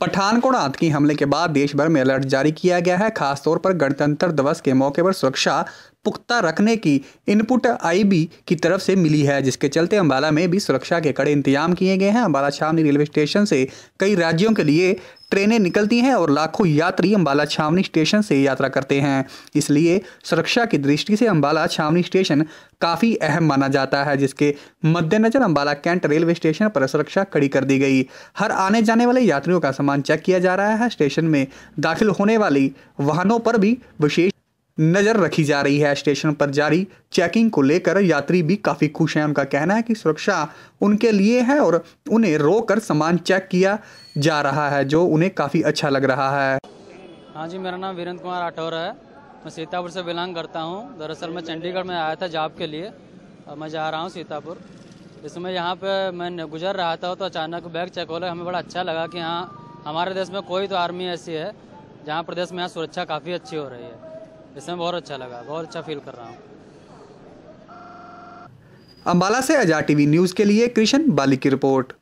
पठानकोट आतंकी हमले के बाद देश भर में अलर्ट जारी किया गया है खासतौर पर गणतंत्र दिवस के मौके पर सुरक्षा पुख्ता रखने की इनपुट आईबी की तरफ से मिली है जिसके चलते अम्बाला में भी सुरक्षा के कड़े इंतजाम किए गए हैं अम्बाला छावनी रेलवे स्टेशन से कई राज्यों के लिए ट्रेनें निकलती हैं और लाखों यात्री अम्बाला छावनी स्टेशन से यात्रा करते हैं इसलिए सुरक्षा की दृष्टि से अम्बाला छावनी स्टेशन काफ़ी अहम माना जाता है जिसके मद्देनज़र अम्बाला कैंट रेलवे स्टेशन पर सुरक्षा कड़ी कर दी गई हर आने जाने वाले यात्रियों का सामान चेक किया जा रहा है स्टेशन में दाखिल होने वाली वाहनों पर भी विशेष नज़र रखी जा रही है स्टेशन पर जारी चेकिंग को लेकर यात्री भी काफ़ी खुश हैं उनका कहना है कि सुरक्षा उनके लिए है और उन्हें रोकर सामान चेक किया जा रहा है जो उन्हें काफ़ी अच्छा लग रहा है हाँ जी मेरा नाम वीरेंद्र कुमार राठौर है मैं सीतापुर से बिलोंग करता हूँ दरअसल मैं चंडीगढ़ में आया था जॉब के लिए और मैं जा रहा हूँ सीतापुर इसमें यहाँ पे मैं गुजर रहा था तो अचानक बैग चेक हो रहा हमें बड़ा अच्छा लगा कि हाँ हमारे देश में कोई तो आर्मी ऐसी है जहाँ प्रदेश में यहाँ सुरक्षा काफ़ी अच्छी हो रही है इसमें बहुत अच्छा लगा बहुत अच्छा फील कर रहा हूँ अम्बाला से अजा टीवी न्यूज़ के लिए कृष्ण बाली की रिपोर्ट